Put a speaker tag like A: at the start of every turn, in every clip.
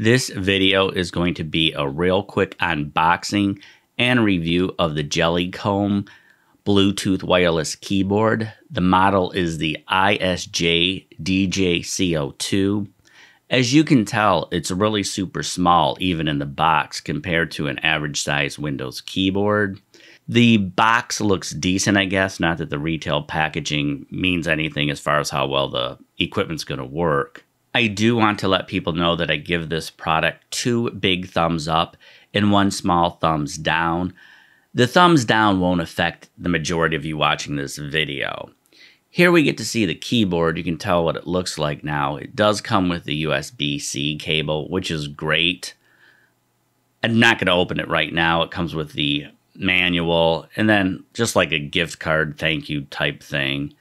A: This video is going to be a real quick unboxing and review of the Jellycomb Bluetooth wireless keyboard. The model is the ISJ djco 2 As you can tell, it's really super small even in the box compared to an average size Windows keyboard. The box looks decent, I guess, not that the retail packaging means anything as far as how well the equipment's going to work. I do want to let people know that I give this product two big thumbs up and one small thumbs down. The thumbs down won't affect the majority of you watching this video. Here we get to see the keyboard. You can tell what it looks like now. It does come with the USB-C cable, which is great. I'm not going to open it right now. It comes with the manual and then just like a gift card thank you type thing.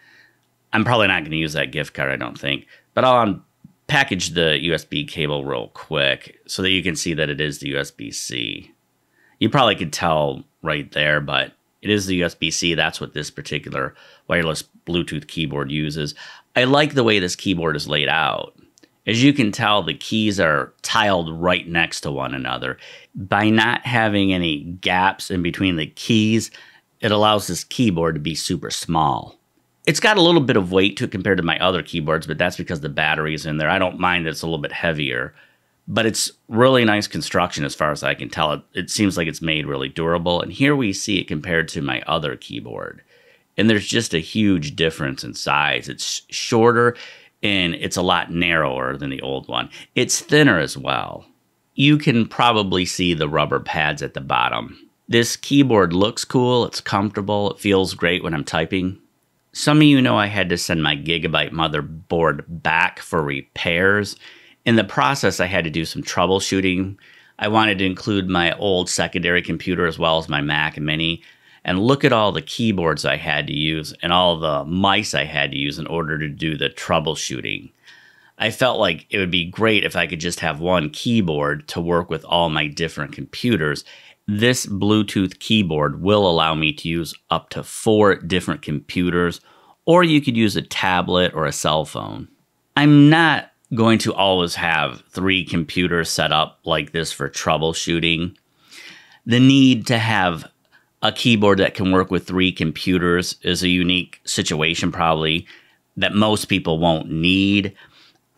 A: I'm probably not going to use that gift card, I don't think. But I'm package the USB cable real quick so that you can see that it is the USB-C. You probably could tell right there, but it is the USB-C. That's what this particular wireless Bluetooth keyboard uses. I like the way this keyboard is laid out. As you can tell, the keys are tiled right next to one another. By not having any gaps in between the keys, it allows this keyboard to be super small. It's got a little bit of weight to it compared to my other keyboards, but that's because the battery is in there. I don't mind that it's a little bit heavier, but it's really nice construction as far as I can tell. It, it seems like it's made really durable. And here we see it compared to my other keyboard. And there's just a huge difference in size. It's shorter and it's a lot narrower than the old one. It's thinner as well. You can probably see the rubber pads at the bottom. This keyboard looks cool, it's comfortable, it feels great when I'm typing, some of you know I had to send my Gigabyte motherboard back for repairs. In the process, I had to do some troubleshooting. I wanted to include my old secondary computer as well as my Mac Mini and look at all the keyboards I had to use and all the mice I had to use in order to do the troubleshooting. I felt like it would be great if I could just have one keyboard to work with all my different computers. This Bluetooth keyboard will allow me to use up to four different computers, or you could use a tablet or a cell phone. I'm not going to always have three computers set up like this for troubleshooting. The need to have a keyboard that can work with three computers is a unique situation, probably, that most people won't need.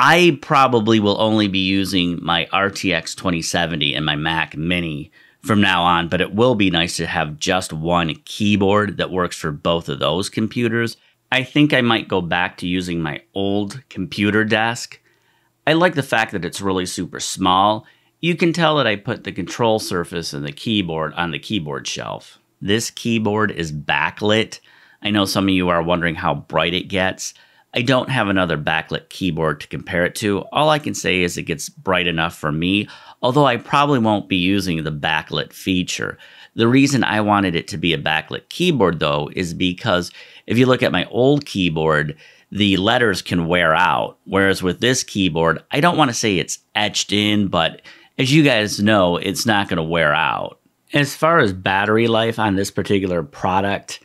A: I probably will only be using my RTX 2070 and my Mac Mini from now on, but it will be nice to have just one keyboard that works for both of those computers. I think I might go back to using my old computer desk. I like the fact that it's really super small. You can tell that I put the control surface and the keyboard on the keyboard shelf. This keyboard is backlit. I know some of you are wondering how bright it gets. I don't have another backlit keyboard to compare it to. All I can say is it gets bright enough for me, although I probably won't be using the backlit feature. The reason I wanted it to be a backlit keyboard though is because if you look at my old keyboard, the letters can wear out. Whereas with this keyboard, I don't want to say it's etched in, but as you guys know, it's not going to wear out. As far as battery life on this particular product,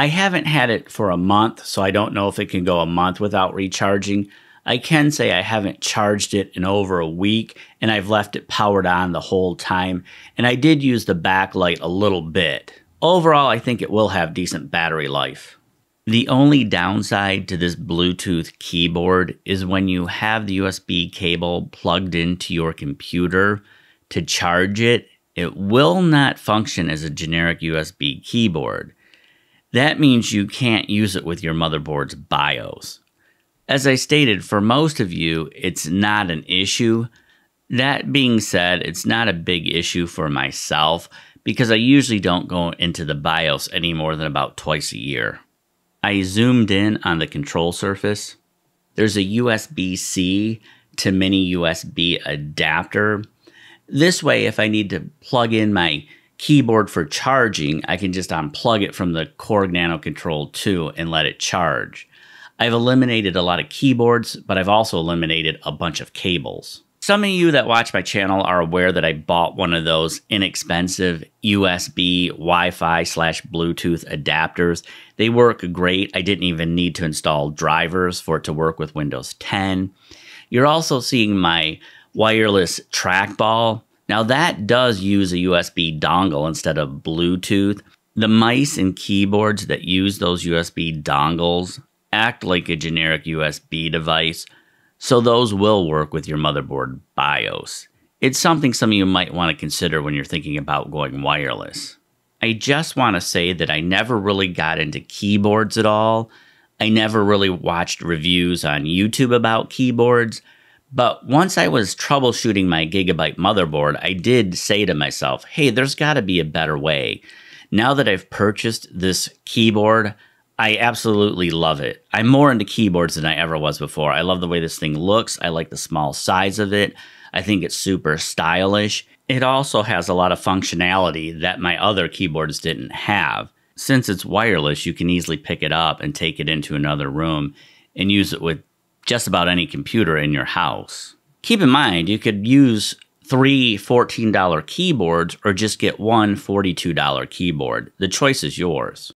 A: I haven't had it for a month, so I don't know if it can go a month without recharging. I can say I haven't charged it in over a week and I've left it powered on the whole time. And I did use the backlight a little bit. Overall, I think it will have decent battery life. The only downside to this Bluetooth keyboard is when you have the USB cable plugged into your computer to charge it, it will not function as a generic USB keyboard. That means you can't use it with your motherboard's BIOS. As I stated, for most of you, it's not an issue. That being said, it's not a big issue for myself because I usually don't go into the BIOS any more than about twice a year. I zoomed in on the control surface. There's a USB-C to mini USB adapter. This way, if I need to plug in my keyboard for charging, I can just unplug it from the Korg Nano Control 2 and let it charge. I've eliminated a lot of keyboards, but I've also eliminated a bunch of cables. Some of you that watch my channel are aware that I bought one of those inexpensive USB Wi-Fi slash Bluetooth adapters. They work great. I didn't even need to install drivers for it to work with Windows 10. You're also seeing my wireless trackball. Now, that does use a USB dongle instead of Bluetooth. The mice and keyboards that use those USB dongles act like a generic USB device, so those will work with your motherboard BIOS. It's something some of you might want to consider when you're thinking about going wireless. I just want to say that I never really got into keyboards at all. I never really watched reviews on YouTube about keyboards. But once I was troubleshooting my Gigabyte motherboard, I did say to myself, hey, there's got to be a better way. Now that I've purchased this keyboard, I absolutely love it. I'm more into keyboards than I ever was before. I love the way this thing looks, I like the small size of it. I think it's super stylish. It also has a lot of functionality that my other keyboards didn't have. Since it's wireless, you can easily pick it up and take it into another room and use it with just about any computer in your house. Keep in mind, you could use three $14 keyboards or just get one $42 keyboard. The choice is yours.